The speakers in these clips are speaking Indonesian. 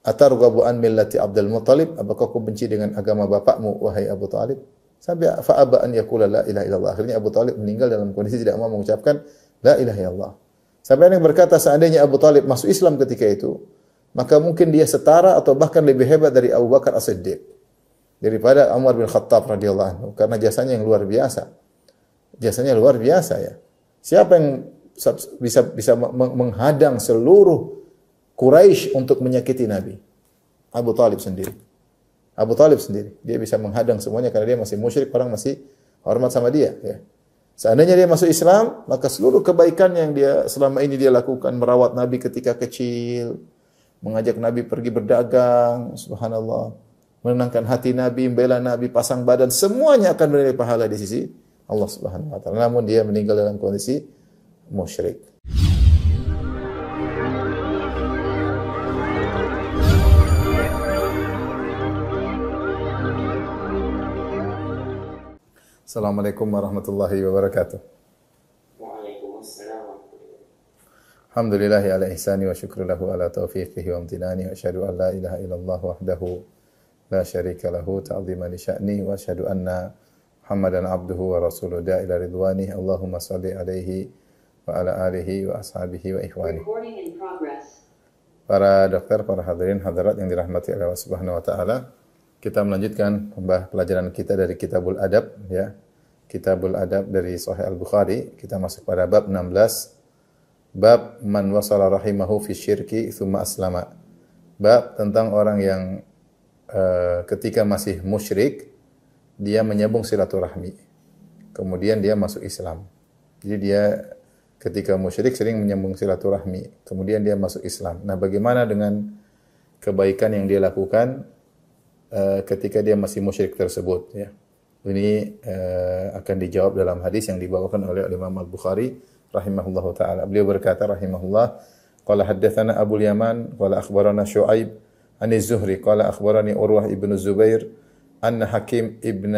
Atarghabu an millati Abdul Muttalib? Apakah kau benci dengan agama bapakmu wahai Abu Talib? Sampai fa'aba an yaqula la ilaha illallah. Akhirnya Abu Talib meninggal dalam kondisi tidak mau mengucapkan la ilaha illallah. Sampai ada yang berkata seandainya Abu Talib masuk Islam ketika itu, maka mungkin dia setara atau bahkan lebih hebat dari Abu Bakar As-Siddiq daripada Umar bin Khattab radhiyallahu anhu karena jasanya yang luar biasa. Jasanya luar biasa ya. Siapa yang bisa bisa menghadang seluruh Quraisy untuk menyakiti Nabi. Abu Talib sendiri. Abu Talib sendiri. Dia bisa menghadang semuanya karena dia masih musyrik, orang masih hormat sama dia. Ya. Seandainya dia masuk Islam, maka seluruh kebaikan yang dia selama ini dia lakukan, merawat Nabi ketika kecil, mengajak Nabi pergi berdagang, subhanallah, menenangkan hati Nabi, membela Nabi, pasang badan, semuanya akan bernilai pahala di sisi Allah Subhanahu wa taala. Namun dia meninggal dalam kondisi musyrik. السلام عليكم ورحمة الله وبركاته وعليكم السلام الحمد لله على إحساني وشكر له على توفيقه وامتناني وأشهد أن لا إله إلا الله وحده لا شريك له تعظيما لشأني وأشهد أن محمدا عبده ورسوله داء إلى رضوانه اللهم صل عليه وعلى آله وأصحابه وإخوانه Para dokter, para hadirin hadirat yang dirahmati Allah Subhanahu wa taala, Kita melanjutkan pelajaran kita dari Kitabul Adab ya. Kitabul Adab dari Sahih Al-Bukhari, kita masuk pada bab 16 bab man wasala rahimahu fi syirki thumma aslama. Bab tentang orang yang uh, ketika masih musyrik dia menyambung silaturahmi. Kemudian dia masuk Islam. Jadi dia ketika musyrik sering menyambung silaturahmi, kemudian dia masuk Islam. Nah, bagaimana dengan kebaikan yang dia lakukan Eh, ketika dia masih musyrik tersebut ya. Ini uh, akan dijawab dalam hadis yang dibawakan oleh Imam Al-Bukhari rahimahullah taala. Beliau berkata rahimahullah, qala haddatsana Abu Yaman qala akhbarana Syuaib an Zuhri qala akhbarani Urwah ibnu Zubair anna Hakim ibnu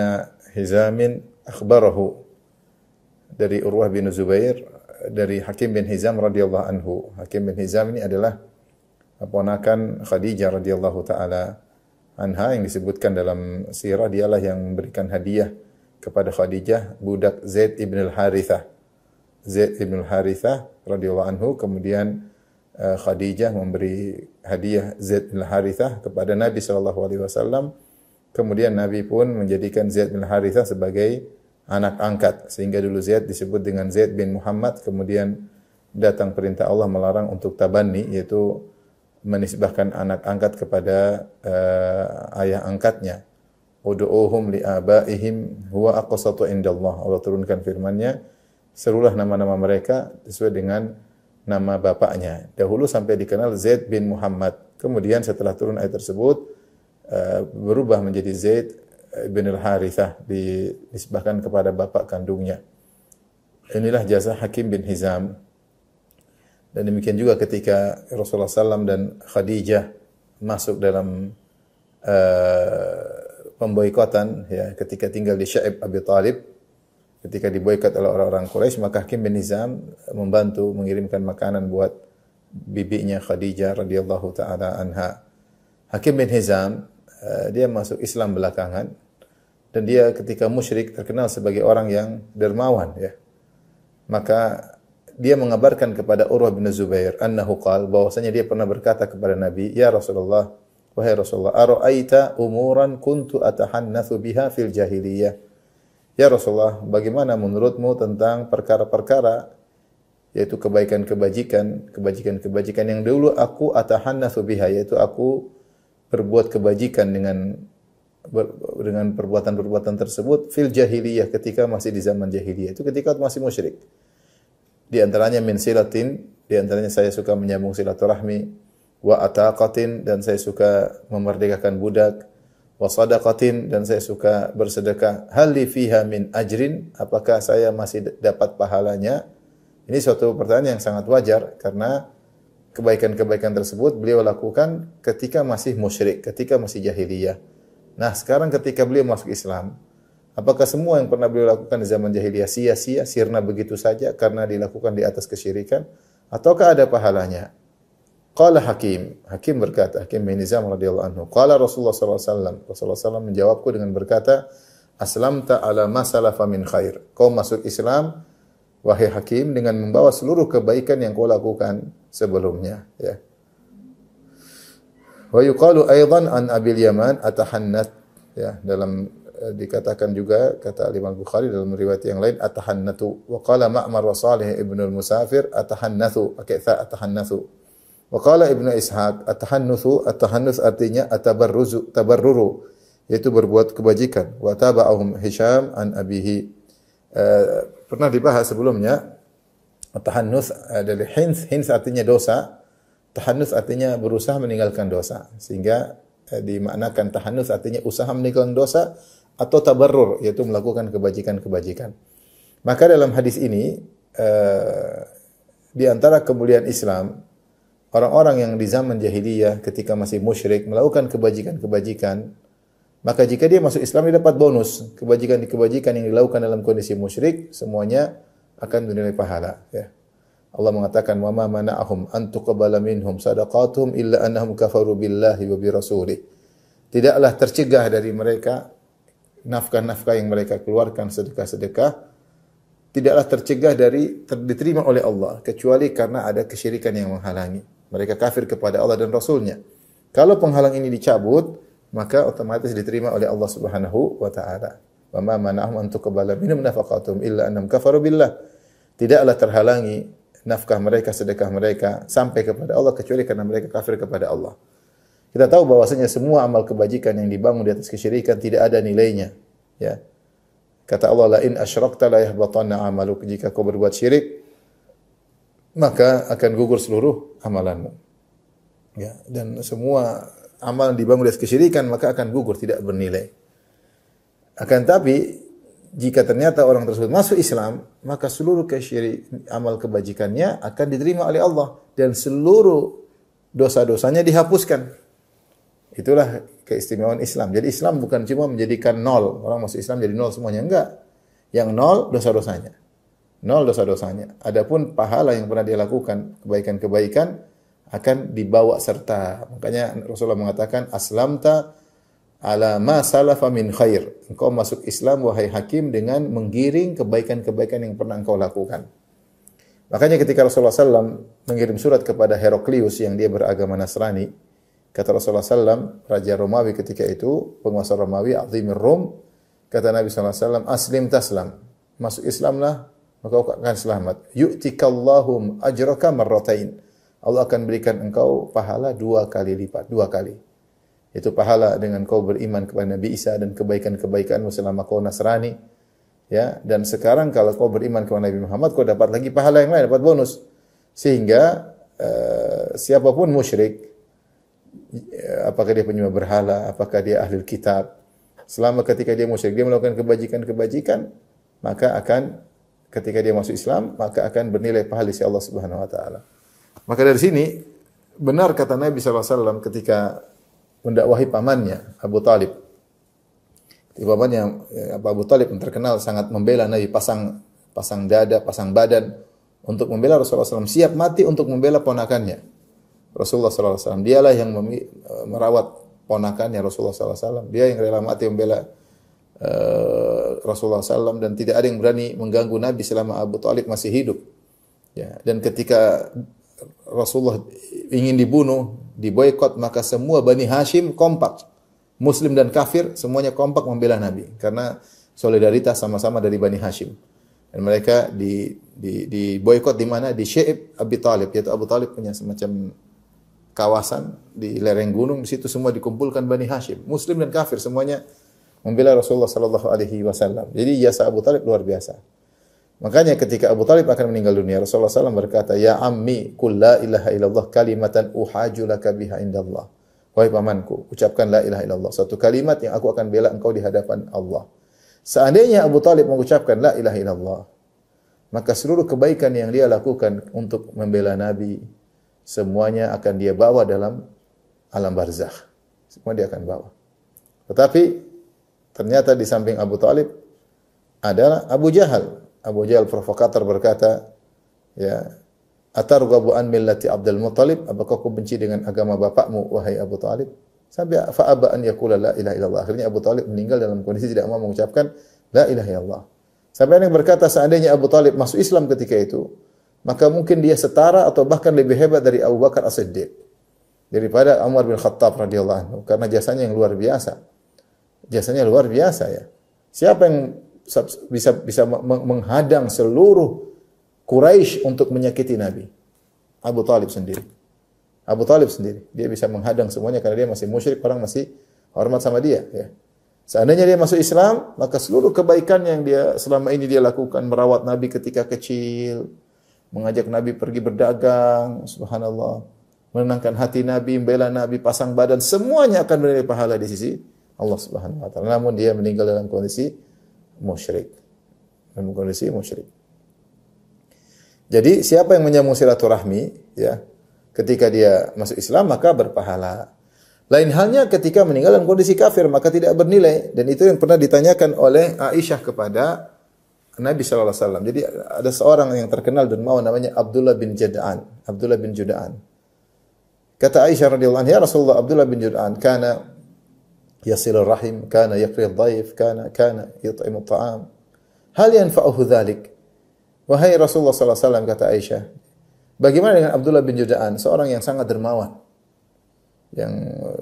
Hizamin akhbarahu dari Urwah bin Zubair dari Hakim bin Hizam radhiyallahu anhu. Hakim bin Hizam ini adalah ponakan Khadijah radhiyallahu taala anha yang disebutkan dalam sirah dialah yang memberikan hadiah kepada Khadijah budak Zaid ibn al Harithah. Zaid ibn al Harithah radhiyallahu anhu kemudian uh, Khadijah memberi hadiah Zaid ibn al Harithah kepada Nabi sallallahu alaihi wasallam. Kemudian Nabi pun menjadikan Zaid bin al Harithah sebagai anak angkat sehingga dulu Zaid disebut dengan Zaid bin Muhammad kemudian datang perintah Allah melarang untuk tabani yaitu menisbahkan anak angkat kepada uh, ayah angkatnya. Udu'uhum li'abaihim huwa aqsatu indallah. Allah turunkan firman-Nya, serulah nama-nama mereka sesuai dengan nama bapaknya. Dahulu sampai dikenal Zaid bin Muhammad. Kemudian setelah turun ayat tersebut uh, berubah menjadi Zaid eh, bin al-Harithah disebahkan kepada bapak kandungnya. Inilah jasa Hakim bin Hizam dan demikian juga ketika Rasulullah SAW dan Khadijah masuk dalam uh, pemboikotan, ya, ketika tinggal di Syaib Abi Talib, ketika diboikot oleh orang-orang Quraisy, maka Hakim bin Nizam membantu mengirimkan makanan buat bibinya Khadijah radhiyallahu taala anha. Hakim bin Hizam uh, eh, dia masuk Islam belakangan dan dia ketika musyrik terkenal sebagai orang yang dermawan ya. Maka dia mengabarkan kepada Urwah bin Zubair annahu qal bahwasanya dia pernah berkata kepada Nabi, "Ya Rasulullah, wahai Rasulullah, ara'aita umuran kuntu atahannatsu biha fil jahiliyah?" Ya Rasulullah, bagaimana menurutmu tentang perkara-perkara yaitu kebaikan-kebajikan, kebajikan-kebajikan yang dulu aku atahannatsu biha yaitu aku berbuat kebajikan dengan ber, dengan perbuatan-perbuatan tersebut fil jahiliyah ketika masih di zaman jahiliyah itu ketika masih musyrik di antaranya min silatin, di antaranya saya suka menyambung silaturahmi, wa ataqatin dan saya suka memerdekakan budak, wa sadaqatin dan saya suka bersedekah. Hal li fiha min ajrin? Apakah saya masih dapat pahalanya? Ini suatu pertanyaan yang sangat wajar karena kebaikan-kebaikan tersebut beliau lakukan ketika masih musyrik, ketika masih jahiliyah. Nah, sekarang ketika beliau masuk Islam, Apakah semua yang pernah beliau lakukan di zaman jahiliyah sia-sia, sirna begitu saja karena dilakukan di atas kesyirikan? Ataukah ada pahalanya? Qala Hakim. Hakim berkata, Hakim bin Nizam radhiyallahu anhu. Qala Rasulullah sallallahu alaihi wasallam, Rasulullah SAW menjawabku dengan berkata, Aslamta ala masalah min khair. Kau masuk Islam, wahai Hakim, dengan membawa seluruh kebaikan yang kau lakukan sebelumnya. Ya. Wa yuqalu aidan an abil yaman atahannat. Ya, dalam Eh, dikatakan juga kata Imam Bukhari dalam riwayat yang lain atahannatu wa qala Ma'mar wa Salih ibnu al-Musafir atahannathu pakai tha atahannathu wa qala Ibnu Ishaq atahannuthu atahannus artinya atabarruzu tabarruru yaitu berbuat kebajikan wa taba'ahum Hisham an abihi uh, pernah dibahas sebelumnya tahannus uh, eh, dari hins hins artinya dosa tahannus artinya berusaha meninggalkan dosa sehingga Eh, dimaknakan tahanus artinya usaha meninggalkan dosa atau tabarrur yaitu melakukan kebajikan-kebajikan. Maka dalam hadis ini eh, di antara kemuliaan Islam orang-orang yang di zaman jahiliyah ketika masih musyrik melakukan kebajikan-kebajikan maka jika dia masuk Islam dia dapat bonus kebajikan-kebajikan yang dilakukan dalam kondisi musyrik semuanya akan dinilai pahala ya. Allah mengatakan wa ma mana'ahum an tuqbala minhum sadaqatuhum illa annahum kafaru billahi wa bi rasulih. Tidaklah tercegah dari mereka nafkah-nafkah yang mereka keluarkan sedekah-sedekah tidaklah tercegah dari ter, diterima oleh Allah kecuali karena ada kesyirikan yang menghalangi. Mereka kafir kepada Allah dan Rasulnya. Kalau penghalang ini dicabut, maka otomatis diterima oleh Allah Subhanahu wa taala. Wa ma mana'ahum an tuqbala minhum nafaqatuhum illa annahum kafaru billah. Tidaklah terhalangi nafkah mereka, sedekah mereka sampai kepada Allah kecuali karena mereka kafir kepada Allah. Kita tahu bahwasanya semua amal kebajikan yang dibangun di atas kesyirikan tidak ada nilainya, ya. Kata Allah la in asyrakta la yahbatanna amaluk jika kau berbuat syirik maka akan gugur seluruh amalanmu. Ya, dan semua amal yang dibangun atas kesyirikan maka akan gugur tidak bernilai. Akan tapi jika ternyata orang tersebut masuk Islam, maka seluruh kesyiri amal kebajikannya akan diterima oleh Allah dan seluruh dosa-dosanya dihapuskan. Itulah keistimewaan Islam. Jadi Islam bukan cuma menjadikan nol, orang masuk Islam jadi nol semuanya, enggak. Yang nol dosa-dosanya. Nol dosa-dosanya. Adapun pahala yang pernah dia lakukan, kebaikan-kebaikan akan dibawa serta. Makanya Rasulullah mengatakan aslamta ala ma salafa min khair. Engkau masuk Islam wahai hakim dengan menggiring kebaikan-kebaikan yang pernah engkau lakukan. Makanya ketika Rasulullah SAW mengirim surat kepada Heraklius yang dia beragama Nasrani, kata Rasulullah SAW, Raja Romawi ketika itu, penguasa Romawi, Azimir Rom, kata Nabi SAW, Aslim taslam, masuk Islamlah, maka kau akan selamat. Yu'tikallahum ajraka marratain. Allah akan berikan engkau pahala dua kali lipat, dua kali. Itu pahala dengan kau beriman kepada Nabi Isa dan kebaikan-kebaikanmu selama kau Nasrani. Ya, dan sekarang kalau kau beriman kepada Nabi Muhammad, kau dapat lagi pahala yang lain, dapat bonus. Sehingga eh, siapapun musyrik, eh, apakah dia penyembah berhala, apakah dia ahli kitab, selama ketika dia musyrik, dia melakukan kebajikan-kebajikan, maka akan ketika dia masuk Islam, maka akan bernilai pahala di sisi Allah Subhanahu wa taala. Maka dari sini benar kata Nabi SAW ketika mendakwahi pamannya Abu Talib. Di pamannya eh, Abu Talib yang terkenal sangat membela Nabi pasang pasang dada, pasang badan untuk membela Rasulullah SAW. Siap mati untuk membela ponakannya. Rasulullah SAW. Dialah yang eh, merawat ponakannya Rasulullah SAW. Dia yang rela mati membela eh, Rasulullah SAW dan tidak ada yang berani mengganggu Nabi selama Abu Talib masih hidup. Ya, dan ketika Rasulullah ingin dibunuh, diboykot, maka semua Bani Hashim kompak. Muslim dan kafir semuanya kompak membela Nabi karena solidaritas sama-sama dari Bani Hashim. Dan mereka di di di boykot di mana? Di Syaib Abi Talib, yaitu Abu Talib punya semacam kawasan di lereng gunung di situ semua dikumpulkan Bani Hashim, Muslim dan kafir semuanya membela Rasulullah sallallahu alaihi wasallam. Jadi jasa Abu Talib luar biasa. Makanya ketika Abu Talib akan meninggal dunia, Rasulullah SAW berkata, Ya ammi kul la ilaha illallah kalimatan uhajulaka biha indallah. Wahai pamanku, ucapkan la ilaha illallah. Satu kalimat yang aku akan bela engkau di hadapan Allah. Seandainya Abu Talib mengucapkan la ilaha illallah, maka seluruh kebaikan yang dia lakukan untuk membela Nabi, semuanya akan dia bawa dalam alam barzakh. Semua dia akan bawa. Tetapi ternyata di samping Abu Talib adalah Abu Jahal Abu Jahal provokator berkata, ya, Atar Atarghabu an millati Abdul Muttalib? Apakah kau benci dengan agama bapakmu wahai Abu Talib? Sampai fa'aba an yaqula la ilaha illallah. Akhirnya Abu Talib meninggal dalam kondisi tidak mau mengucapkan la ilaha illallah. Sampai yang berkata seandainya Abu Talib masuk Islam ketika itu, maka mungkin dia setara atau bahkan lebih hebat dari Abu Bakar As-Siddiq daripada Umar bin Khattab radhiyallahu anhu karena jasanya yang luar biasa. Jasanya luar biasa ya. Siapa yang bisa bisa menghadang seluruh Quraisy untuk menyakiti Nabi. Abu Talib sendiri. Abu Talib sendiri. Dia bisa menghadang semuanya karena dia masih musyrik, orang masih hormat sama dia. Ya. Seandainya dia masuk Islam, maka seluruh kebaikan yang dia selama ini dia lakukan, merawat Nabi ketika kecil, mengajak Nabi pergi berdagang, subhanallah, menenangkan hati Nabi, membela Nabi, pasang badan, semuanya akan menjadi pahala di sisi Allah Subhanahu wa taala. Namun dia meninggal dalam kondisi musyrik. Dalam kondisi musyrik. Jadi siapa yang menyambung silaturahmi ya ketika dia masuk Islam maka berpahala. Lain halnya ketika meninggal dalam kondisi kafir maka tidak bernilai dan itu yang pernah ditanyakan oleh Aisyah kepada Nabi sallallahu alaihi wasallam. Jadi ada seorang yang terkenal dan mau namanya Abdullah bin Jada'an. Abdullah bin Juda'an. Kata Aisyah radhiyallahu anha, "Ya Rasulullah, Abdullah bin Juda'an karena كان rahim الضيف كان كان يطعم الطعام هل ينفعه hal وهي رسول wahai Rasulullah sallallahu alaihi wasallam kata Aisyah bagaimana dengan Abdullah bin Judaan seorang yang sangat dermawan yang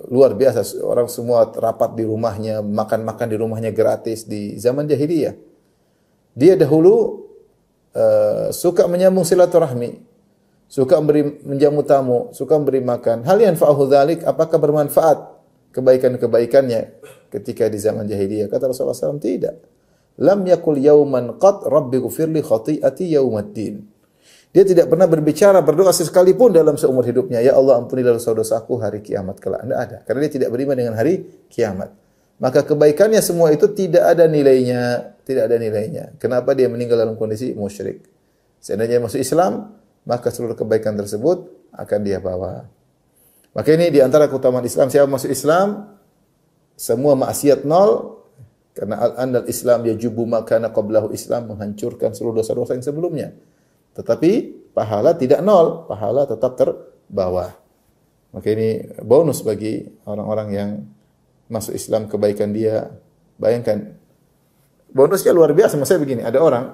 luar biasa orang semua rapat di rumahnya makan-makan di rumahnya gratis di zaman jahiliyah dia dahulu uh, suka menyambung silaturahmi suka memberi menjamu tamu suka memberi makan hal yang fa'ahu dzalik apakah bermanfaat kebaikan-kebaikannya ketika di zaman jahiliyah. Kata Rasulullah SAW, tidak. Lam yakul yauman qat rabbi gufirli khati'ati yaumaddin. Dia tidak pernah berbicara, berdoa sekalipun dalam seumur hidupnya. Ya Allah ampuni dosa-dosaku hari kiamat kelak. Tidak ada. Karena dia tidak beriman dengan hari kiamat. Maka kebaikannya semua itu tidak ada nilainya. Tidak ada nilainya. Kenapa dia meninggal dalam kondisi musyrik? Seandainya masuk Islam, maka seluruh kebaikan tersebut akan dia bawa. Maka ini di antara keutamaan Islam, siapa masuk Islam, semua maksiat nol karena al-andal Islam ya jubu makana qablahu Islam menghancurkan seluruh dosa-dosa yang sebelumnya. Tetapi pahala tidak nol, pahala tetap terbawa. Maka ini bonus bagi orang-orang yang masuk Islam kebaikan dia. Bayangkan bonusnya luar biasa. Maksudnya begini, ada orang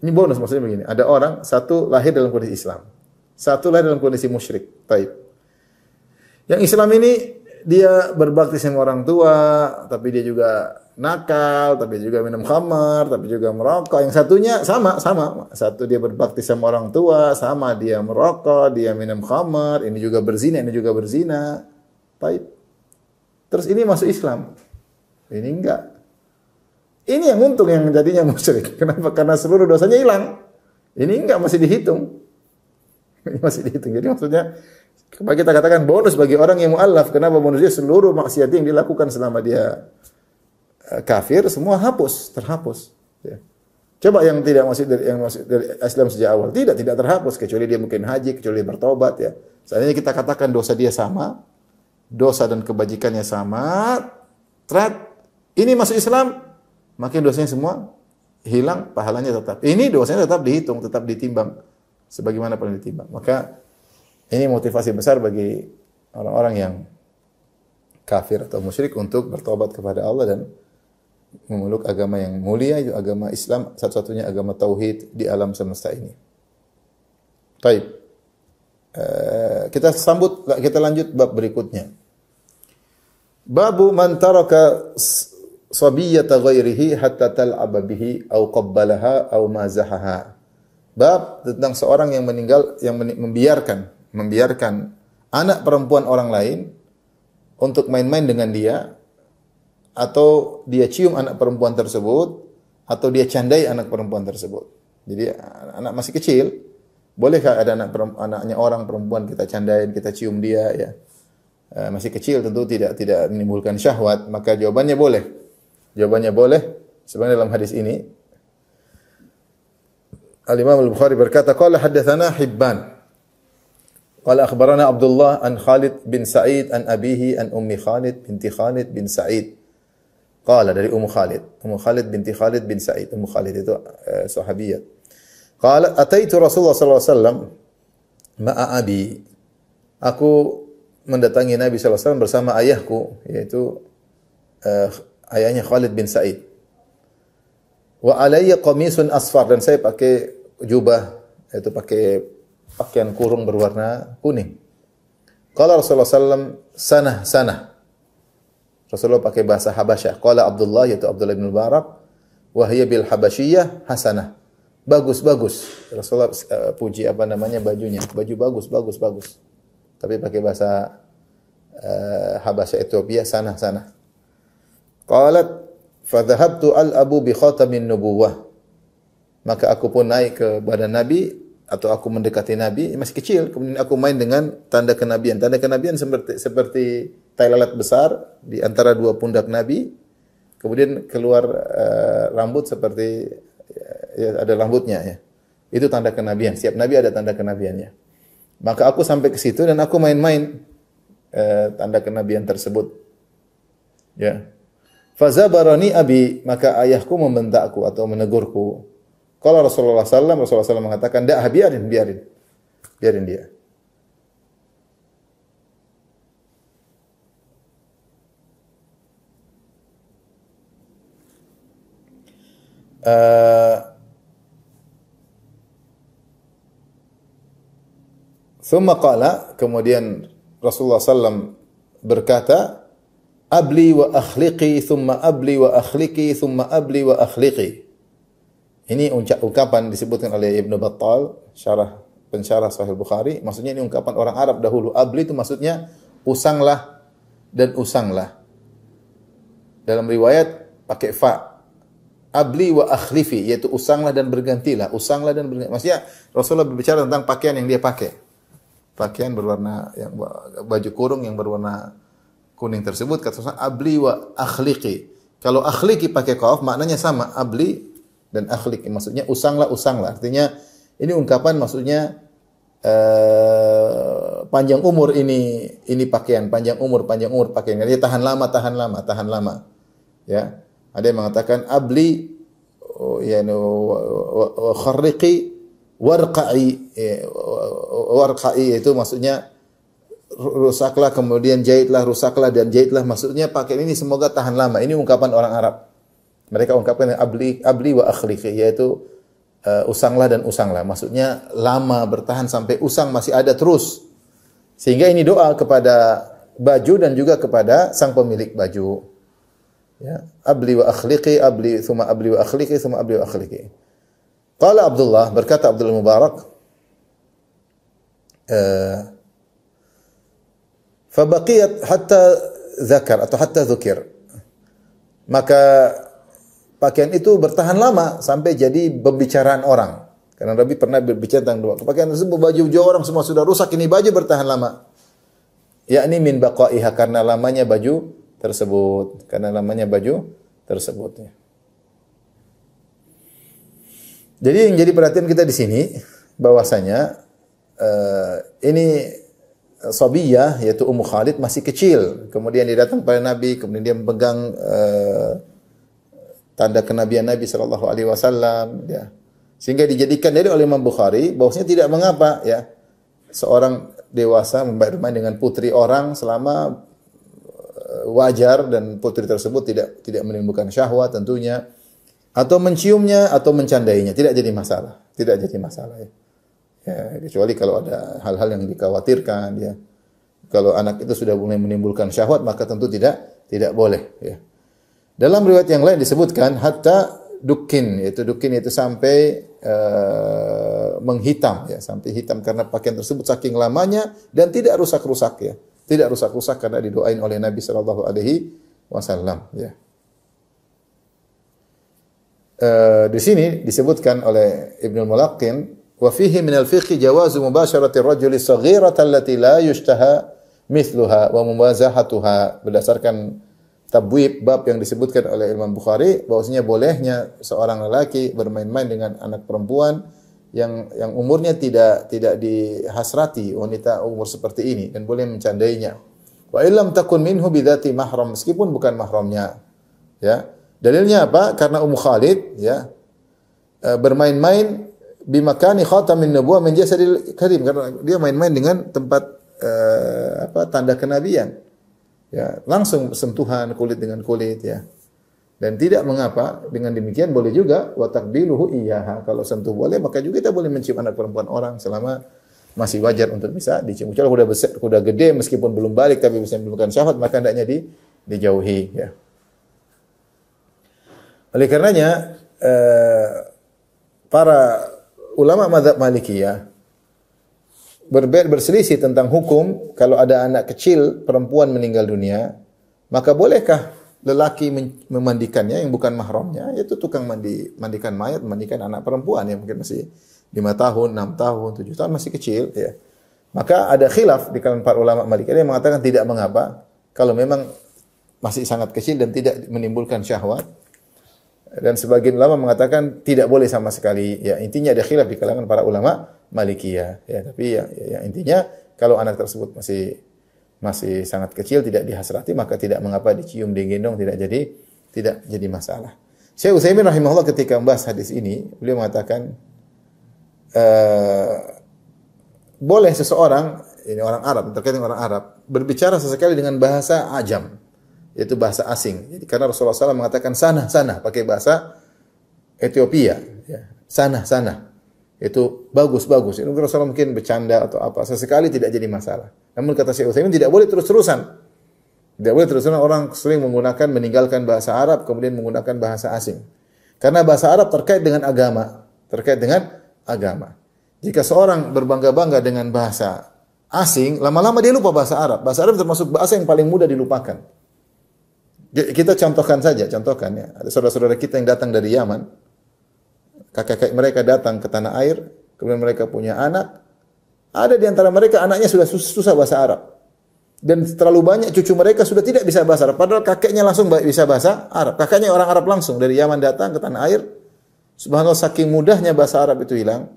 ini bonus maksudnya begini, ada orang satu lahir dalam kondisi Islam. Satu lain dalam kondisi musyrik. Taib. Yang Islam ini dia berbakti sama orang tua, tapi dia juga nakal, tapi juga minum khamar, tapi juga merokok. Yang satunya sama, sama. Satu dia berbakti sama orang tua, sama dia merokok, dia minum khamar, ini juga berzina, ini juga berzina. taib. Terus ini masuk Islam. Ini enggak. Ini yang untung yang jadinya musyrik. Kenapa? Karena seluruh dosanya hilang. Ini enggak masih dihitung ini masih dihitung. Jadi maksudnya kita katakan bonus bagi orang yang mualaf. Kenapa bonusnya seluruh maksiat yang dilakukan selama dia eh, kafir semua hapus, terhapus. Ya. Coba yang tidak masih dari yang masih dari Islam sejak awal tidak tidak terhapus kecuali dia mungkin haji, kecuali dia bertobat ya. Seandainya kita katakan dosa dia sama, dosa dan kebajikannya sama, trat ini masuk Islam, makin dosanya semua hilang, pahalanya tetap. Ini dosanya tetap dihitung, tetap ditimbang sebagaimana paling ditimbang Maka ini motivasi besar bagi orang-orang yang kafir atau musyrik untuk bertobat kepada Allah dan memeluk agama yang mulia, agama Islam, satu-satunya agama tauhid di alam semesta ini. Baik. Uh, eh, kita sambut kita lanjut bab berikutnya. Babu man taraka sabiyyata ghairihi hatta tal'aba bihi au qabbalaha au mazahaha bab tentang seorang yang meninggal yang membiarkan membiarkan anak perempuan orang lain untuk main-main dengan dia atau dia cium anak perempuan tersebut atau dia candai anak perempuan tersebut. Jadi anak masih kecil bolehkah ada anak anaknya orang perempuan kita candain, kita cium dia ya. E, masih kecil tentu tidak tidak menimbulkan syahwat, maka jawabannya boleh. Jawabannya boleh. Sebenarnya dalam hadis ini الإمام البخاري berkata qala haddatsana Hibban قال أخبرنا عبد الله عن خالد بن سعيد عن أبيه عن أم خالد بنت خالد بن سعيد قال dari Ummu Khalid Ummu Khalid binti Khalid bin Sa'id Ummu Khalid itu eh, sahabiyah qala ataitu Rasulullah sallallahu alaihi wasallam ma'a abi aku mendatangi Nabi sallallahu alaihi wasallam bersama ayahku yaitu eh, ayahnya Khalid bin Sa'id wa alayya qamisun asfar dan saya pakai jubah itu pakai pakaian kurung berwarna kuning. Kalau Rasulullah SAW sana sana. Rasulullah pakai bahasa Habasyah. Kalau Abdullah yaitu Abdullah bin Mubarak wahya bil habasyiyah hasanah. Bagus bagus. Rasulullah uh, puji apa namanya bajunya. Baju bagus bagus bagus. Tapi pakai bahasa uh, Habasyah Ethiopia sana sana. Qalat fadhahabtu al abu bi khatamin nubuwah maka aku pun naik ke badan Nabi atau aku mendekati Nabi masih kecil kemudian aku main dengan tanda kenabian tanda kenabian seperti seperti tai lalat besar di antara dua pundak Nabi kemudian keluar uh, rambut seperti eh, ya, ada rambutnya ya itu tanda kenabian setiap nabi ada tanda kenabiannya maka aku sampai ke situ dan aku main-main uh, tanda kenabian tersebut ya fazabarani abi maka ayahku membentakku atau menegurku kalau Rasulullah SAW, Rasulullah SAW mengatakan, dah biarin, biarin, biarin dia. Uh, Thumma qala, kemudian Rasulullah Sallam berkata, Abli wa akhliqi, thumma abli wa akhliqi, thumma abli wa akhliqi. Ini ungkapan disebutkan oleh Ibnu Battal, syarah pensyarah Sahih Bukhari, maksudnya ini ungkapan orang Arab dahulu. Abli itu maksudnya usanglah dan usanglah. Dalam riwayat pakai fa. Abli wa akhlifi yaitu usanglah dan bergantilah, usanglah dan bergantilah. Maksudnya Rasulullah berbicara tentang pakaian yang dia pakai. Pakaian berwarna yang baju kurung yang berwarna kuning tersebut kata Rasulullah abli wa akhliqi. Kalau ahlifi pakai kaf maknanya sama abli dan akhlik maksudnya usanglah usanglah artinya ini ungkapan maksudnya uh, panjang umur ini ini pakaian panjang umur panjang umur pakaian jadi tahan lama tahan lama tahan lama ya ada yang mengatakan abli oh, ya no, kharriqi warqai ya, warqai itu maksudnya rusaklah kemudian jahitlah rusaklah dan jahitlah maksudnya pakaian ini semoga tahan lama ini ungkapan orang Arab mereka ungkapkan abli abli wa akhliqi yaitu uh, usanglah dan usanglah. Maksudnya lama bertahan sampai usang masih ada terus. Sehingga ini doa kepada baju dan juga kepada sang pemilik baju. Ya, abli wa akhliqi abli thumma abli wa akhliqi thumma abli wa akhliqi. Qala Abdullah berkata Abdul Mubarak uh, Fabaqiyat hatta zakar atau hatta zukir Maka pakaian itu bertahan lama sampai jadi pembicaraan orang. Karena Nabi pernah berbicara tentang dua pakaian tersebut baju-baju orang semua sudah rusak ini baju bertahan lama. Ya Yakni min baqaiha karena lamanya baju tersebut, karena lamanya baju tersebut. Ya. Jadi yang jadi perhatian kita di sini bahwasanya uh, ini Sobiyah yaitu Ummu Khalid masih kecil. Kemudian dia datang pada Nabi, kemudian dia memegang uh, tanda kenabian Nabi sallallahu alaihi wasallam ya. Sehingga dijadikan dari oleh Imam Bukhari bahwasanya tidak mengapa ya seorang dewasa bermain dengan putri orang selama eh, wajar dan putri tersebut tidak tidak menimbulkan syahwat tentunya atau menciumnya atau mencandainya tidak jadi masalah, tidak jadi masalah ya. Ya, kecuali kalau ada hal-hal yang dikhawatirkan ya. Kalau anak itu sudah mulai menimbulkan syahwat maka tentu tidak tidak boleh ya. Dalam riwayat yang lain disebutkan hatta dukin, yaitu dukin itu sampai uh, menghitam ya, sampai hitam karena pakaian tersebut saking lamanya dan tidak rusak-rusak ya. Tidak rusak-rusak karena didoain oleh Nabi Shallallahu alaihi wasallam ya. Uh, di sini disebutkan oleh Ibnul Mulaqin wa fihi min al-fiqh jawazu mubasharati ar-rajuli saghirata allati la yushtaha mithluha wa mubazahatuha berdasarkan tabwib bab yang disebutkan oleh Imam Bukhari bahwasanya bolehnya seorang lelaki bermain-main dengan anak perempuan yang yang umurnya tidak tidak dihasrati wanita umur seperti ini dan boleh mencandainya. Wa illam takun minhu bidati mahram meskipun bukan mahramnya. Ya. Dalilnya apa? Karena Ummu Khalid ya eh, bermain-main bimakani khatamin nubuwah min jasadil karim karena dia main-main dengan tempat eh, apa tanda kenabian ya langsung sentuhan kulit dengan kulit ya dan tidak mengapa dengan demikian boleh juga watak watakbiluhu iya kalau sentuh boleh maka juga kita boleh mencium anak perempuan orang selama masih wajar untuk bisa dicium kalau sudah besar sudah gede meskipun belum balik tapi bisa melakukan syahwat maka hendaknya di dijauhi ya oleh karenanya eh, para ulama madhab Maliki ya berbeda berselisih tentang hukum kalau ada anak kecil perempuan meninggal dunia, maka bolehkah lelaki memandikannya yang bukan mahramnya yaitu tukang mandi mandikan mayat mandikan anak perempuan yang mungkin masih 5 tahun, 6 tahun, 7 tahun masih kecil ya. Maka ada khilaf di kalangan para ulama Malik yang mengatakan tidak mengapa kalau memang masih sangat kecil dan tidak menimbulkan syahwat dan sebagian ulama mengatakan tidak boleh sama sekali. Ya, intinya ada khilaf di kalangan para ulama Malikiyah. Ya, tapi ya, ya, ya intinya kalau anak tersebut masih masih sangat kecil tidak dihasrati maka tidak mengapa dicium digendong tidak jadi tidak jadi masalah. Syekh Utsaimin rahimahullah ketika membahas hadis ini, beliau mengatakan e, boleh seseorang ini orang Arab terkait dengan orang Arab berbicara sesekali dengan bahasa ajam yaitu bahasa asing. Jadi karena Rasulullah SAW mengatakan sana sana pakai bahasa Ethiopia, ya. sana sana itu bagus bagus. Ini Rasulullah mungkin bercanda atau apa sesekali tidak jadi masalah. Namun kata Syekh Utsaimin tidak boleh terus terusan. Tidak boleh terus terusan orang sering menggunakan meninggalkan bahasa Arab kemudian menggunakan bahasa asing. Karena bahasa Arab terkait dengan agama, terkait dengan agama. Jika seorang berbangga-bangga dengan bahasa asing, lama-lama dia lupa bahasa Arab. Bahasa Arab termasuk bahasa yang paling mudah dilupakan. Kita contohkan saja, contohkan ya. Ada saudara-saudara kita yang datang dari Yaman. Kakek-kakek mereka datang ke tanah air, kemudian mereka punya anak. Ada di antara mereka anaknya sudah susah bahasa Arab. Dan terlalu banyak cucu mereka sudah tidak bisa bahasa Arab. Padahal kakeknya langsung bisa bahasa Arab. Kakeknya orang Arab langsung dari Yaman datang ke tanah air. Subhanallah saking mudahnya bahasa Arab itu hilang.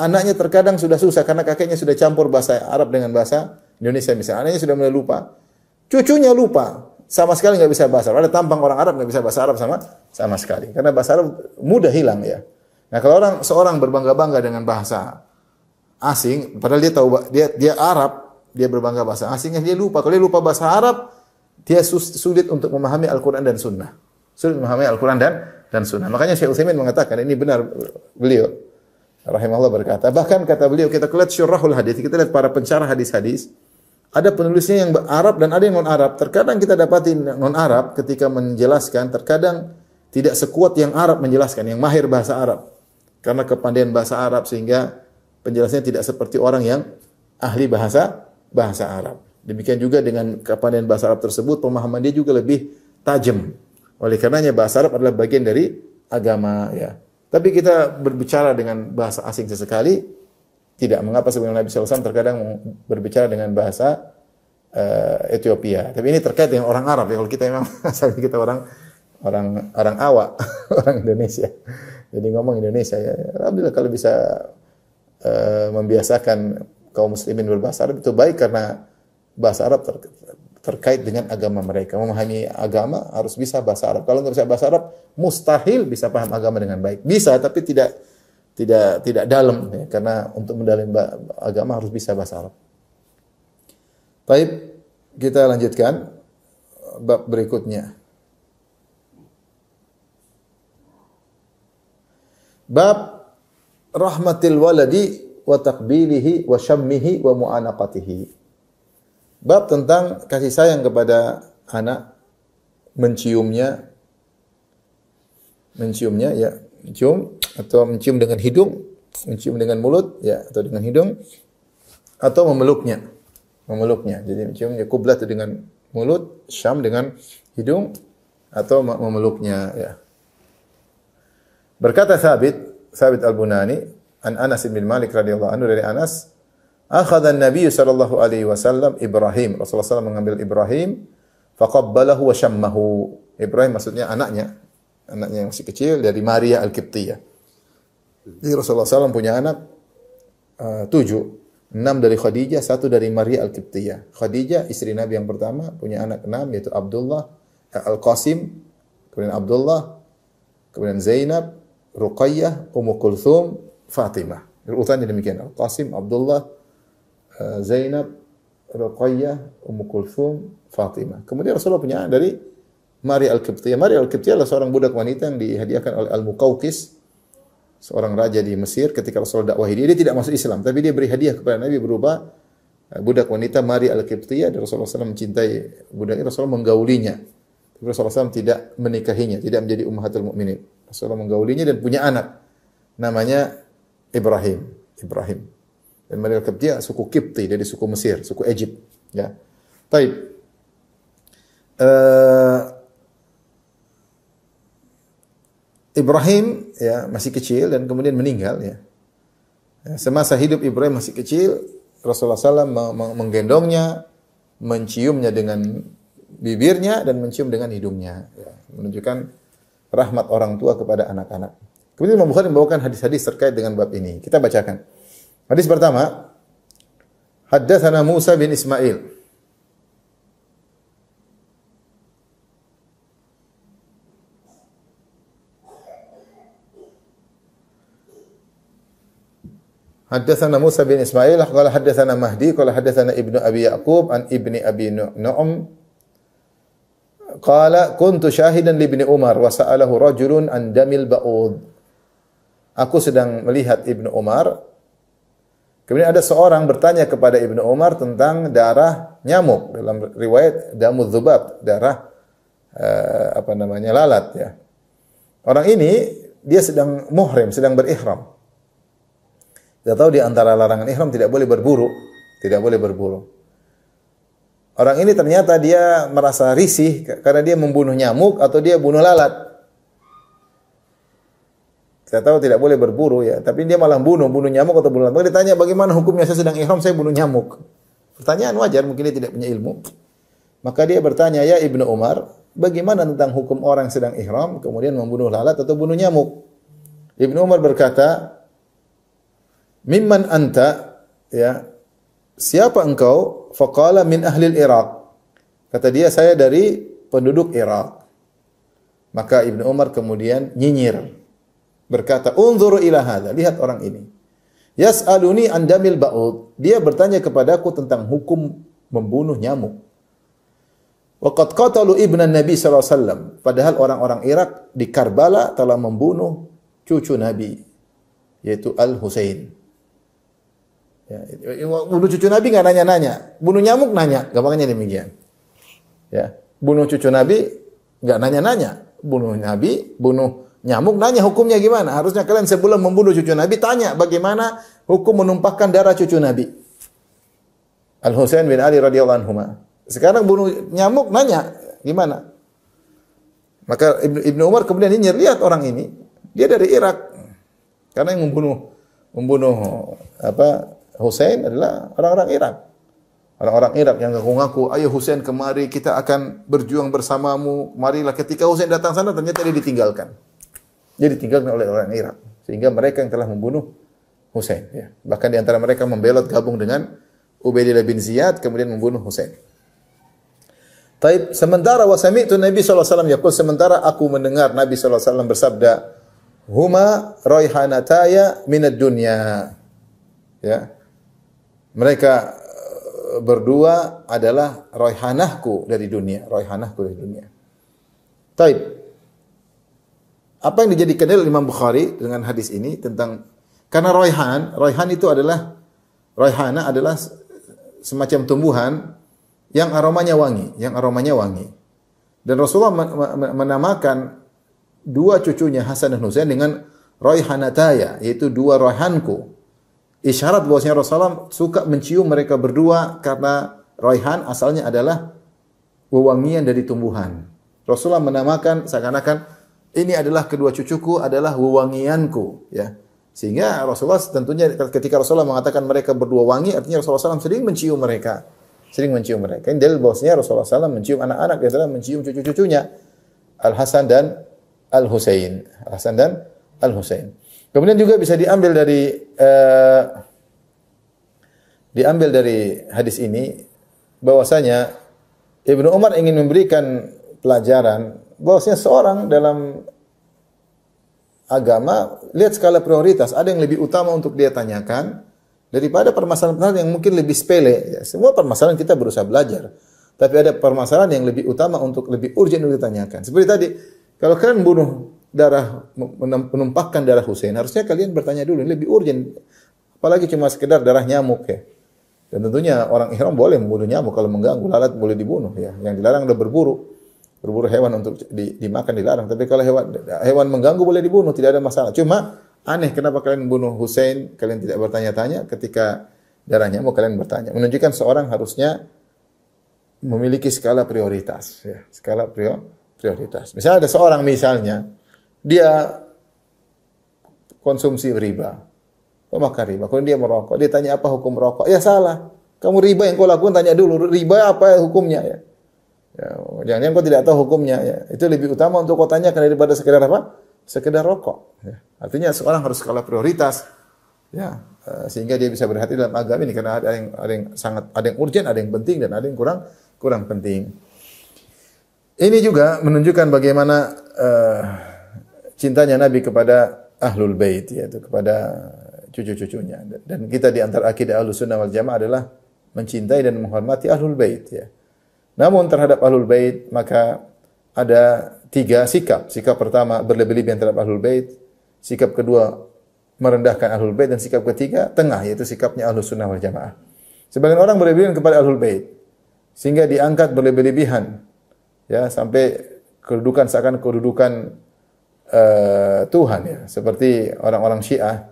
Anaknya terkadang sudah susah karena kakeknya sudah campur bahasa Arab dengan bahasa Indonesia misalnya. Anaknya sudah mulai lupa. Cucunya lupa sama sekali nggak bisa bahasa Arab. Ada tampang orang Arab nggak bisa bahasa Arab sama sama sekali. Karena bahasa Arab mudah hilang ya. Nah kalau orang seorang berbangga-bangga dengan bahasa asing, padahal dia tahu dia dia Arab, dia berbangga bahasa asingnya dia lupa. Kalau dia lupa bahasa Arab, dia sulit untuk memahami Al-Quran dan Sunnah. Sulit memahami Al-Quran dan dan Sunnah. Makanya Syekh Utsaimin mengatakan ini benar beliau rahimahullah berkata. Bahkan kata beliau kita lihat syurahul hadis, kita lihat para pencara hadis-hadis ada penulisnya yang Arab dan ada yang non Arab. Terkadang kita dapati non Arab ketika menjelaskan, terkadang tidak sekuat yang Arab menjelaskan, yang mahir bahasa Arab. Karena kepandaian bahasa Arab sehingga penjelasannya tidak seperti orang yang ahli bahasa bahasa Arab. Demikian juga dengan kepandaian bahasa Arab tersebut, pemahaman dia juga lebih tajam. Oleh karenanya bahasa Arab adalah bagian dari agama ya. Tapi kita berbicara dengan bahasa asing sesekali, tidak mengapa sebelum Nabi SAW terkadang berbicara dengan bahasa uh, Ethiopia. Tapi ini terkait dengan orang Arab ya. Kalau kita memang asalnya kita orang orang orang awak, orang Indonesia. Jadi ngomong Indonesia ya. Alhamdulillah kalau bisa uh, membiasakan kaum muslimin berbahasa Arab itu baik karena bahasa Arab ter, terkait dengan agama mereka. Memahami agama harus bisa bahasa Arab. Kalau nggak bisa bahasa Arab, mustahil bisa paham agama dengan baik. Bisa, tapi tidak tidak tidak dalam ya, karena untuk mendalami agama harus bisa bahasa Arab. Baik, kita lanjutkan eh, bab berikutnya. Bab rahmatil waladi wa taqbilihi wa syammihi wa mu'anaqatihi. Bab tentang kasih sayang kepada anak, menciumnya, menciumnya ya, mencium atau mencium dengan hidung, mencium dengan mulut ya atau dengan hidung atau memeluknya. Memeluknya. Jadi menciumnya kublat dengan mulut, syam dengan hidung atau memeluknya ya. Berkata Sabit, Sabit Al-Bunani, an Anas bin Malik radhiyallahu anhu dari Anas, akhadha an-nabiy sallallahu alaihi wasallam Ibrahim. Rasulullah SAW mengambil Ibrahim, faqabbalahu wa syammahu. Ibrahim maksudnya anaknya, anaknya yang masih kecil dari Maria Al-Qibtiyah. Jadi Rasulullah SAW punya anak uh, tujuh. Enam dari Khadijah, satu dari Maria Al-Qibtiyah. Khadijah, istri Nabi yang pertama, punya anak enam, yaitu Abdullah, eh, Al-Qasim, kemudian Abdullah, kemudian Zainab, Ruqayyah, Ummu Kulthum, Fatimah. Urutannya demikian. Al-Qasim, Abdullah, eh, Zainab, Ruqayyah, Ummu Kulthum, Fatimah. Kemudian Rasulullah punya anak dari Maria Al-Qibtiyah. Maria Al-Qibtiyah adalah seorang budak wanita yang dihadiahkan oleh Al-Muqawqis, seorang raja di Mesir ketika Rasul dakwah dia, dia tidak masuk Islam tapi dia beri hadiah kepada Nabi berupa eh, budak wanita Mari Al-Qibtiyah dan Rasulullah SAW mencintai budak ini Rasulullah menggaulinya tapi Rasulullah SAW tidak menikahinya tidak menjadi ummahatul mukminin Rasulullah menggaulinya dan punya anak namanya Ibrahim Ibrahim dan Mari Al-Qibtiyah suku Kipti dari suku Mesir suku Egypt ya Taib uh, Ibrahim ya masih kecil dan kemudian meninggal ya. ya semasa hidup Ibrahim masih kecil, Rasulullah SAW menggendongnya, menciumnya dengan bibirnya dan mencium dengan hidungnya, ya. menunjukkan rahmat orang tua kepada anak-anak. Kemudian Imam Bukhari membawakan hadis-hadis terkait dengan bab ini. Kita bacakan. Hadis pertama, Haddatsana Musa bin Ismail. Haddathana Musa bin Ismail qala haddathana Mahdi qala haddathana Ibnu Abi Yaqub an Ibni Abi Nu'um. qala kuntu syahidan li Ibni Umar wa sa'alahu rajulun an damil ba'ud. Aku sedang melihat Ibnu Umar kemudian ada seorang bertanya kepada Ibnu Umar tentang darah nyamuk dalam riwayat damu dzubab darah eh, apa namanya lalat ya. Orang ini dia sedang muhrim, sedang berihram. Kita tahu di antara larangan ihram tidak boleh berburu, tidak boleh berburu. Orang ini ternyata dia merasa risih karena dia membunuh nyamuk atau dia bunuh lalat. Kita tahu tidak boleh berburu ya, tapi dia malah bunuh, bunuh nyamuk atau bunuh lalat. Maka ditanya bagaimana hukumnya saya sedang ihram saya bunuh nyamuk. Pertanyaan wajar, mungkin dia tidak punya ilmu. Maka dia bertanya, ya Ibnu Umar, bagaimana tentang hukum orang sedang ihram kemudian membunuh lalat atau bunuh nyamuk? Ibnu Umar berkata, mimman anta ya siapa engkau faqala min ahlil iraq kata dia saya dari penduduk Irak maka Ibnu Umar kemudian nyinyir berkata unzuru ila hadha lihat orang ini yas'aluni an damil ba'ud dia bertanya kepadaku tentang hukum membunuh nyamuk Waqad qatalu ibna Nabi sallallahu alaihi wasallam. Padahal orang-orang Irak di Karbala telah membunuh cucu Nabi yaitu Al Husain. Ya, bunuh cucu Nabi nggak nanya-nanya, bunuh nyamuk nanya, gampangnya demikian. Ya, bunuh cucu Nabi nggak nanya-nanya, bunuh Nabi, bunuh nyamuk nanya hukumnya gimana? Harusnya kalian sebelum membunuh cucu Nabi tanya bagaimana hukum menumpahkan darah cucu Nabi. Al Husain bin Ali radhiyallahu anhu. Sekarang bunuh nyamuk nanya gimana? Maka Ibnu Umar kemudian ini lihat orang ini, dia dari Irak. Karena yang membunuh membunuh apa Hussein adalah orang-orang Irak. Orang-orang Irak yang ngaku-ngaku, ayo Hussein kemari, kita akan berjuang bersamamu, marilah. Ketika Hussein datang sana, ternyata dia ditinggalkan. Dia ditinggalkan oleh orang Irak. Sehingga mereka yang telah membunuh Hussein, Ya. Bahkan di antara mereka membelot gabung dengan Ubaidillah bin Ziyad, kemudian membunuh Hussein. Tapi sementara wasami itu Nabi SAW yakul, sementara aku mendengar Nabi SAW bersabda, Huma raihanataya minad dunya. Ya. Mereka eh, berdua adalah royhanahku dari dunia, royhanahku dari dunia. Taib. Apa yang dijadikan oleh Imam Bukhari dengan hadis ini tentang karena royhan, royhan itu adalah royhana adalah semacam tumbuhan yang aromanya wangi, yang aromanya wangi. Dan Rasulullah menamakan dua cucunya Hasan dan Husain dengan royhanataya, yaitu dua royhanku isyarat bahwasanya Rasulullah suka mencium mereka berdua karena raihan asalnya adalah wewangian dari tumbuhan. Rasulullah menamakan seakan-akan ini adalah kedua cucuku adalah wewangianku ya. Sehingga Rasulullah tentunya ketika Rasulullah mengatakan mereka berdua wangi artinya Rasulullah SAW sering mencium mereka. Sering mencium mereka. Ini dalil bahwasanya Rasulullah SAW mencium anak-anak dia -anak, mencium cucu-cucunya Al Hasan dan Al Husain. Al Hasan dan Al Husain. Kemudian juga bisa diambil dari uh, diambil dari hadis ini bahwasanya Ibnu Umar ingin memberikan pelajaran bahwasanya seorang dalam agama lihat skala prioritas ada yang lebih utama untuk dia tanyakan daripada permasalahan-permasalahan yang mungkin lebih sepele ya, semua permasalahan kita berusaha belajar tapi ada permasalahan yang lebih utama untuk lebih urgent untuk ditanyakan seperti tadi kalau kalian bunuh darah menumpahkan darah Hussein harusnya kalian bertanya dulu, ini lebih urgent. Apalagi cuma sekedar darah nyamuk ya. Dan tentunya orang ihram boleh membunuh nyamuk kalau mengganggu lalat boleh dibunuh ya. Yang dilarang adalah berburu. Berburu hewan untuk di, dimakan dilarang. Tapi kalau hewan hewan mengganggu boleh dibunuh, tidak ada masalah. Cuma aneh kenapa kalian bunuh Hussein, kalian tidak bertanya-tanya ketika darah nyamuk kalian bertanya. Menunjukkan seorang harusnya memiliki skala prioritas ya. Skala prioritas. Misalnya ada seorang misalnya dia konsumsi riba, pemakan riba. Kemudian dia merokok, dia tanya apa hukum rokok? Ya salah. Kamu riba yang kau lakukan tanya dulu riba apa hukumnya ya. ya jangan kau tidak tahu hukumnya ya. Itu lebih utama untuk kau tanyakan daripada sekedar apa? Sekedar rokok. Ya. Artinya seorang harus skala prioritas ya eh, sehingga dia bisa berhati dalam agama ini karena ada yang ada yang sangat ada yang urgent, ada yang penting dan ada yang kurang kurang penting. Ini juga menunjukkan bagaimana uh, cintanya Nabi kepada ahlul bait yaitu kepada cucu-cucunya dan kita di antara akidah Ahlus Sunnah wal Jamaah adalah mencintai dan menghormati ahlul bait ya. Namun terhadap ahlul bait maka ada tiga sikap. Sikap pertama berlebih-lebihan terhadap ahlul bait, sikap kedua merendahkan ahlul bait dan sikap ketiga tengah yaitu sikapnya ahlus sunnah wal jamaah. Sebagian orang berlebihan kepada ahlul bait sehingga diangkat berlebih-lebihan ya sampai kedudukan seakan kedudukan Eh, Tuhan ya. Seperti orang-orang Syiah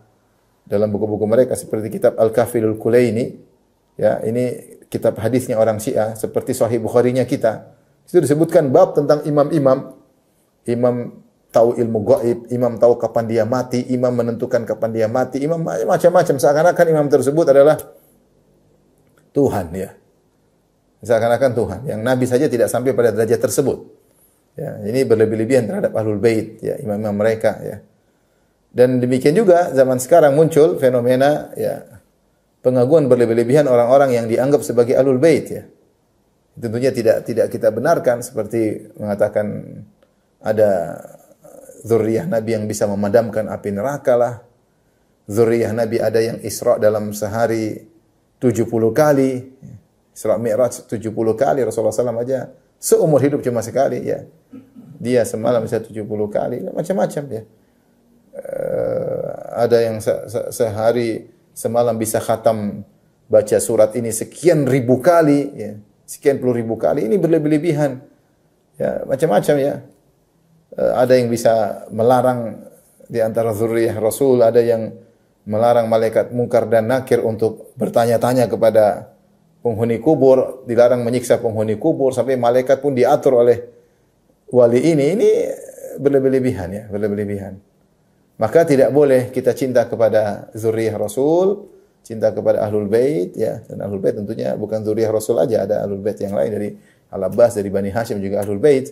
dalam buku-buku mereka seperti kitab Al-Kafilul Kulaini ya ini kitab hadisnya orang Syiah seperti Sahih Bukhari-nya kita. Itu disebutkan bab tentang imam-imam imam tahu ilmu gaib, imam tahu kapan dia mati, imam menentukan kapan dia mati, imam macam-macam seakan-akan imam tersebut adalah Tuhan ya. Seakan-akan Tuhan. Yang nabi saja tidak sampai pada derajat tersebut. Ya, ini berlebih-lebihan terhadap ahlul bait, ya, imam-imam mereka, ya. Dan demikian juga zaman sekarang muncul fenomena ya pengaguan berlebih-lebihan orang-orang yang dianggap sebagai ahlul bait, ya. Tentunya tidak tidak kita benarkan seperti mengatakan ada zuriyah Nabi yang bisa memadamkan api neraka lah. Zuriyah Nabi ada yang Isra dalam sehari 70 kali. Isra Mi'raj 70 kali Rasulullah SAW aja seumur hidup cuma sekali ya dia semalam bisa 70 kali, macam-macam ya. Uh, ada yang se se sehari semalam bisa khatam baca surat ini sekian ribu kali, ya. sekian puluh ribu kali, ini berlebih-lebihan. Ya, macam-macam ya. Uh, ada yang bisa melarang di antara zuriyah Rasul, ada yang melarang malaikat mungkar dan nakir untuk bertanya-tanya kepada penghuni kubur, dilarang menyiksa penghuni kubur, sampai malaikat pun diatur oleh wali ini ini berlebihan ya, berlebihan. Maka tidak boleh kita cinta kepada zuriyah Rasul, cinta kepada ahlul bait ya. Dan ahlul bait tentunya bukan zuriyah Rasul aja, ada ahlul bait yang lain dari Al Abbas, dari Bani Hashim juga ahlul bait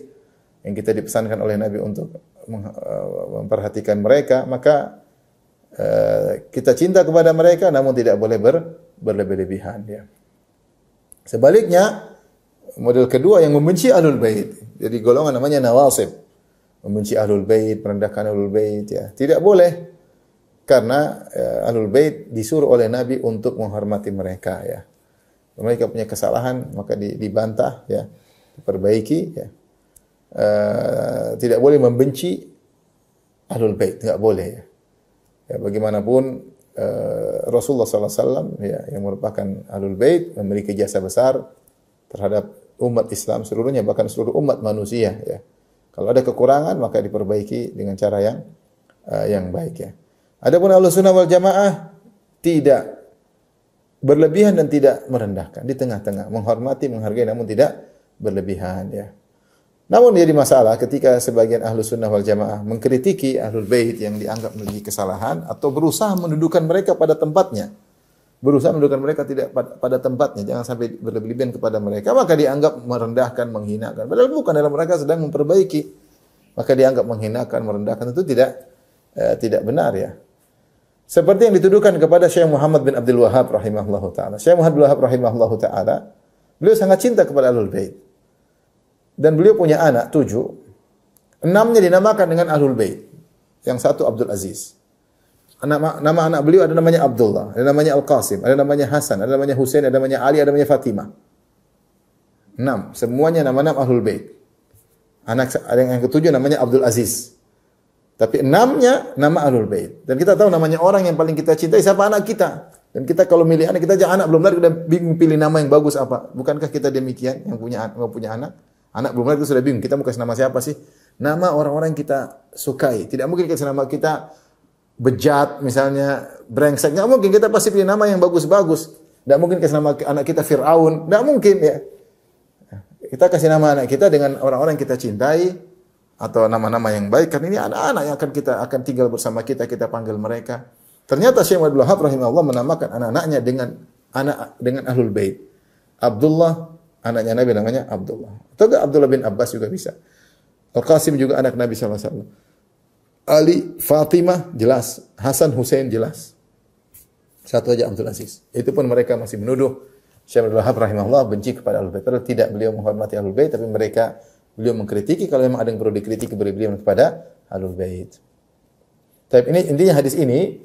yang kita dipesankan oleh Nabi untuk eh, memperhatikan mereka, maka eh, kita cinta kepada mereka namun tidak boleh ber, berlebih-lebihan ya. Sebaliknya, Model kedua yang membenci Ahlul Bait. Jadi golongan namanya nawasib. Membenci Ahlul Bait, merendahkan Ahlul Bait ya. Tidak boleh karena alul eh, Ahlul Bait disuruh oleh Nabi untuk menghormati mereka ya. Mereka punya kesalahan maka dibantah ya, diperbaiki ya. Eh, tidak boleh membenci Ahlul Bait, tidak boleh ya. ya bagaimanapun uh, Rasulullah SAW ya, yang merupakan Ahlul Bait memiliki jasa besar terhadap umat Islam seluruhnya bahkan seluruh umat manusia ya. Kalau ada kekurangan maka diperbaiki dengan cara yang uh, yang baik ya. Adapun Ahlus Sunnah wal Jamaah tidak berlebihan dan tidak merendahkan di tengah-tengah menghormati menghargai namun tidak berlebihan ya namun jadi masalah ketika sebagian Ahlus sunnah wal jamaah mengkritiki ahlul bait yang dianggap memiliki kesalahan atau berusaha mendudukan mereka pada tempatnya berusaha menundukkan mereka tidak pada tempatnya, jangan sampai berlebih kepada mereka, maka dianggap merendahkan, menghinakan. Padahal bukan dalam mereka sedang memperbaiki, maka dianggap menghinakan, merendahkan itu tidak eh, tidak benar ya. Seperti yang dituduhkan kepada Syekh Muhammad bin Abdul Wahab rahimahullah taala. Syekh Muhammad bin Wahab rahimahullah taala, beliau sangat cinta kepada Ahlul Bait. Dan beliau punya anak tujuh, enamnya dinamakan dengan Ahlul Bait, yang satu Abdul Aziz. Nama, nama anak beliau ada namanya Abdullah, ada namanya Al-Qasim, ada namanya Hasan, ada namanya Husain, ada namanya Ali, ada namanya Fatimah. Enam. Semuanya nama-nama Ahlul Bait. Anak ada yang ketujuh namanya Abdul Aziz. Tapi enamnya nama Ahlul Bait. Dan kita tahu namanya orang yang paling kita cintai siapa anak kita. Dan kita kalau milih anak kita aja anak belum lahir udah bingung pilih nama yang bagus apa. Bukankah kita demikian yang punya yang punya anak? Anak belum lahir sudah bingung kita mau kasih nama siapa sih? Nama orang-orang kita sukai. Tidak mungkin kasih nama kita bejat misalnya, brengsek. Nggak mungkin kita pasti pilih nama yang bagus-bagus. Nggak mungkin kasih nama anak kita Fir'aun. Nggak mungkin ya. Kita kasih nama anak kita dengan orang-orang yang kita cintai atau nama-nama yang baik. Karena ini anak-anak yang akan kita akan tinggal bersama kita, kita panggil mereka. Ternyata Syekh Abdul Wahab rahimahullah menamakan anak-anaknya dengan anak dengan Ahlul Bait. Abdullah anaknya Nabi namanya Abdullah. Atau Abdullah bin Abbas juga bisa. Al-Qasim juga anak Nabi sallallahu alaihi wasallam. Ali, Fatimah jelas, Hasan, Hussein jelas. Satu aja Abdul Aziz. Itu pun mereka masih menuduh Syekh Abdul Wahab rahimahullah benci kepada al Bait. Padahal tidak beliau menghormati al Bait, tapi mereka beliau mengkritiki kalau memang ada yang perlu dikritik beri beliau kepada al Bait. Tapi ini intinya hadis ini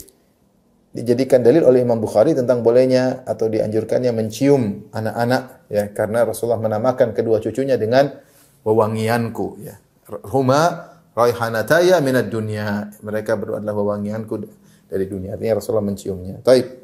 dijadikan dalil oleh Imam Bukhari tentang bolehnya atau dianjurkannya mencium anak-anak ya karena Rasulullah menamakan kedua cucunya dengan wewangianku ya. Huma raihanataya minat dunia Mereka berdua adalah wewangianku dari dunia. Artinya Rasulullah menciumnya. Taib.